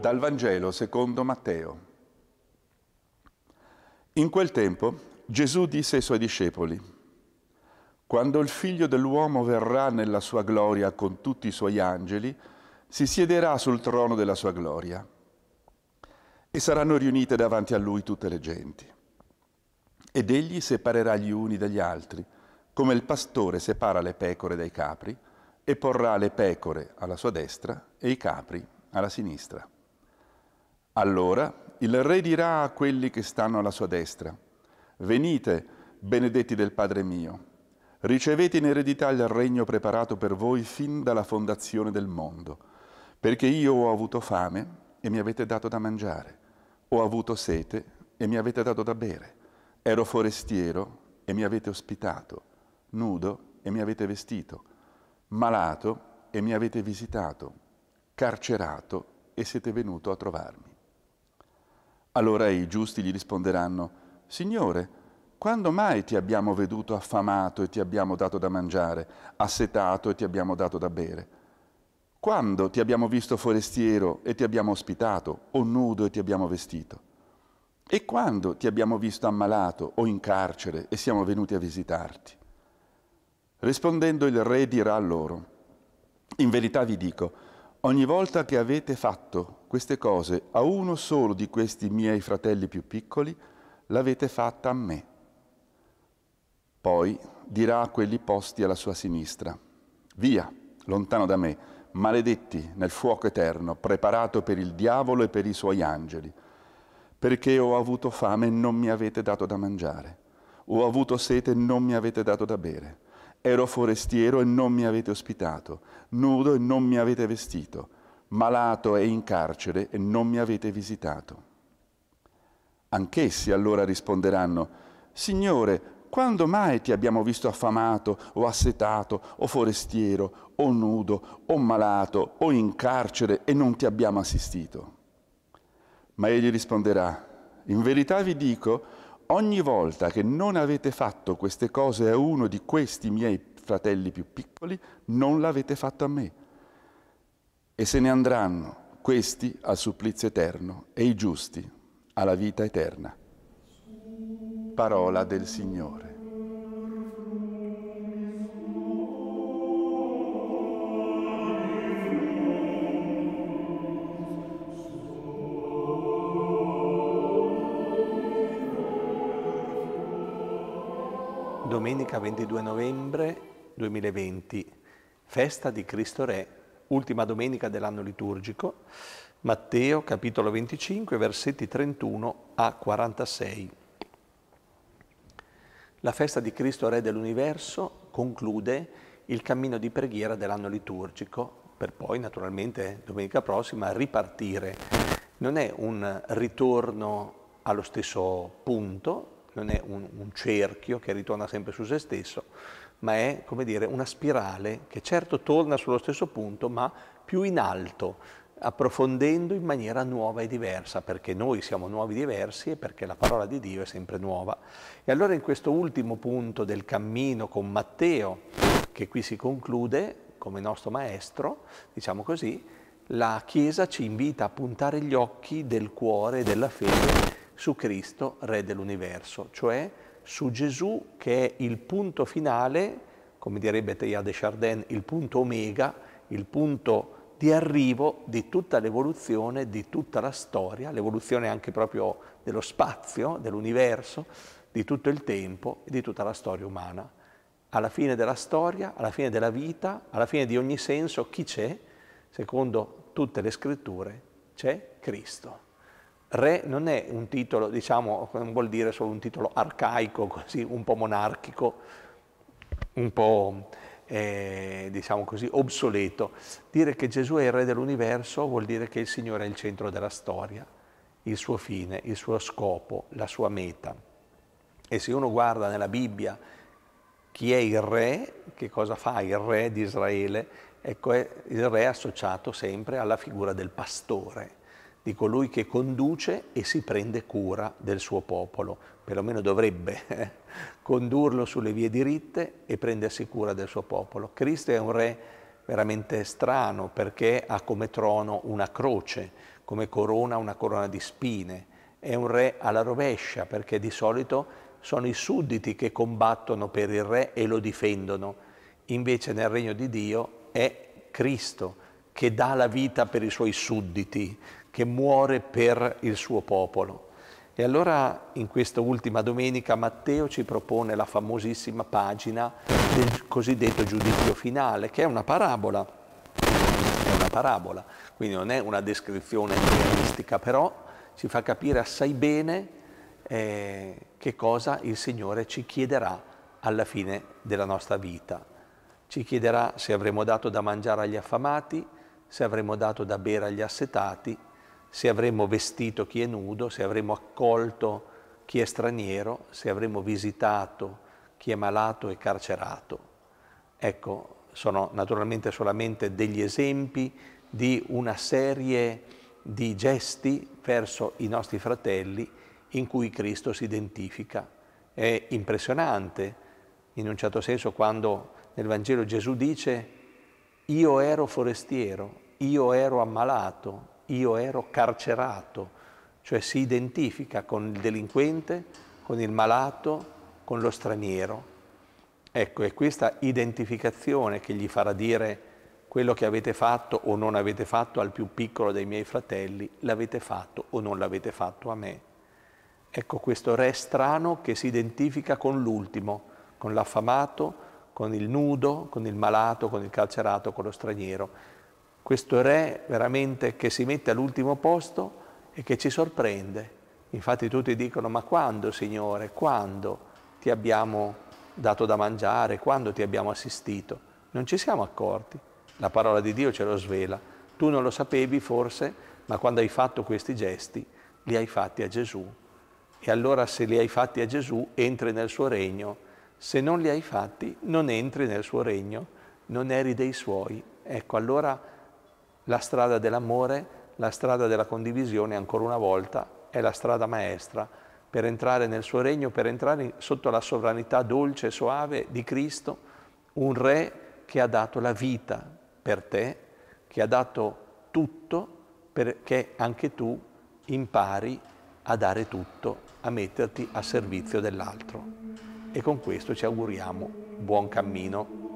Dal Vangelo secondo Matteo. In quel tempo Gesù disse ai suoi discepoli, Quando il figlio dell'uomo verrà nella sua gloria con tutti i suoi angeli, si siederà sul trono della sua gloria e saranno riunite davanti a lui tutte le genti. Ed egli separerà gli uni dagli altri, come il pastore separa le pecore dai capri, e porrà le pecore alla sua destra e i capri alla sinistra. Allora il re dirà a quelli che stanno alla sua destra, venite, benedetti del Padre mio, ricevete in eredità il regno preparato per voi fin dalla fondazione del mondo, perché io ho avuto fame e mi avete dato da mangiare, ho avuto sete e mi avete dato da bere, ero forestiero e mi avete ospitato, nudo e mi avete vestito, malato e mi avete visitato, carcerato e siete venuto a trovarmi. Allora i giusti gli risponderanno, Signore, quando mai ti abbiamo veduto affamato e ti abbiamo dato da mangiare, assetato e ti abbiamo dato da bere? Quando ti abbiamo visto forestiero e ti abbiamo ospitato, o nudo e ti abbiamo vestito? E quando ti abbiamo visto ammalato o in carcere e siamo venuti a visitarti? Rispondendo il re dirà loro, in verità vi dico, Ogni volta che avete fatto queste cose a uno solo di questi miei fratelli più piccoli, l'avete fatta a me. Poi dirà a quelli posti alla sua sinistra, via, lontano da me, maledetti nel fuoco eterno, preparato per il diavolo e per i suoi angeli, perché ho avuto fame e non mi avete dato da mangiare, ho avuto sete e non mi avete dato da bere Ero forestiero e non mi avete ospitato, nudo e non mi avete vestito, malato e in carcere e non mi avete visitato. Anch'essi allora risponderanno, Signore, quando mai ti abbiamo visto affamato o assetato o forestiero o nudo o malato o in carcere e non ti abbiamo assistito? Ma egli risponderà, in verità vi dico, ogni volta che non avete fatto queste cose a uno di questi miei fratelli più piccoli, non l'avete fatto a me. E se ne andranno questi al supplizio eterno e i giusti alla vita eterna. Parola del Signore. Domenica 22 novembre 2020, festa di Cristo Re, ultima domenica dell'anno liturgico, Matteo capitolo 25 versetti 31 a 46. La festa di Cristo Re dell'universo conclude il cammino di preghiera dell'anno liturgico, per poi naturalmente domenica prossima ripartire. Non è un ritorno allo stesso punto, non è un, un cerchio che ritorna sempre su se stesso, ma è come dire una spirale che certo torna sullo stesso punto, ma più in alto, approfondendo in maniera nuova e diversa, perché noi siamo nuovi diversi e perché la parola di Dio è sempre nuova. E allora in questo ultimo punto del cammino con Matteo, che qui si conclude come nostro maestro, diciamo così, la Chiesa ci invita a puntare gli occhi del cuore e della fede su Cristo, Re dell'universo, cioè su Gesù che è il punto finale, come direbbe Teilhard de Chardin, il punto omega, il punto di arrivo di tutta l'evoluzione, di tutta la storia, l'evoluzione anche proprio dello spazio, dell'universo, di tutto il tempo e di tutta la storia umana. Alla fine della storia, alla fine della vita, alla fine di ogni senso, chi c'è? Secondo tutte le scritture c'è Cristo. Re non è un titolo, diciamo, non vuol dire solo un titolo arcaico, così un po' monarchico, un po' eh, diciamo così obsoleto. Dire che Gesù è il re dell'universo vuol dire che il Signore è il centro della storia, il suo fine, il suo scopo, la sua meta. E se uno guarda nella Bibbia chi è il re, che cosa fa il re di Israele, ecco, è, il re associato sempre alla figura del pastore di colui che conduce e si prende cura del suo popolo, perlomeno dovrebbe eh, condurlo sulle vie diritte e prendersi cura del suo popolo. Cristo è un re veramente strano perché ha come trono una croce, come corona una corona di spine, è un re alla rovescia perché di solito sono i sudditi che combattono per il re e lo difendono, invece nel regno di Dio è Cristo che dà la vita per i suoi sudditi, che muore per il suo popolo. E allora in questa ultima domenica Matteo ci propone la famosissima pagina del cosiddetto giudizio finale, che è una parabola. È una parabola, quindi non è una descrizione realistica, però ci fa capire assai bene eh, che cosa il Signore ci chiederà alla fine della nostra vita. Ci chiederà se avremo dato da mangiare agli affamati, se avremo dato da bere agli assetati se avremo vestito chi è nudo, se avremo accolto chi è straniero, se avremo visitato chi è malato e carcerato. Ecco, sono naturalmente solamente degli esempi di una serie di gesti verso i nostri fratelli in cui Cristo si identifica. È impressionante, in un certo senso, quando nel Vangelo Gesù dice io ero forestiero, io ero ammalato, io ero carcerato, cioè si identifica con il delinquente, con il malato, con lo straniero. Ecco, è questa identificazione che gli farà dire quello che avete fatto o non avete fatto al più piccolo dei miei fratelli, l'avete fatto o non l'avete fatto a me. Ecco questo re strano che si identifica con l'ultimo, con l'affamato, con il nudo, con il malato, con il carcerato, con lo straniero questo re veramente che si mette all'ultimo posto e che ci sorprende. Infatti tutti dicono ma quando Signore, quando ti abbiamo dato da mangiare, quando ti abbiamo assistito? Non ci siamo accorti, la parola di Dio ce lo svela. Tu non lo sapevi forse, ma quando hai fatto questi gesti li hai fatti a Gesù. E allora se li hai fatti a Gesù entri nel suo regno, se non li hai fatti non entri nel suo regno, non eri dei suoi. Ecco allora la strada dell'amore, la strada della condivisione, ancora una volta, è la strada maestra per entrare nel suo regno, per entrare sotto la sovranità dolce e soave di Cristo, un Re che ha dato la vita per te, che ha dato tutto perché anche tu impari a dare tutto, a metterti a servizio dell'altro. E con questo ci auguriamo buon cammino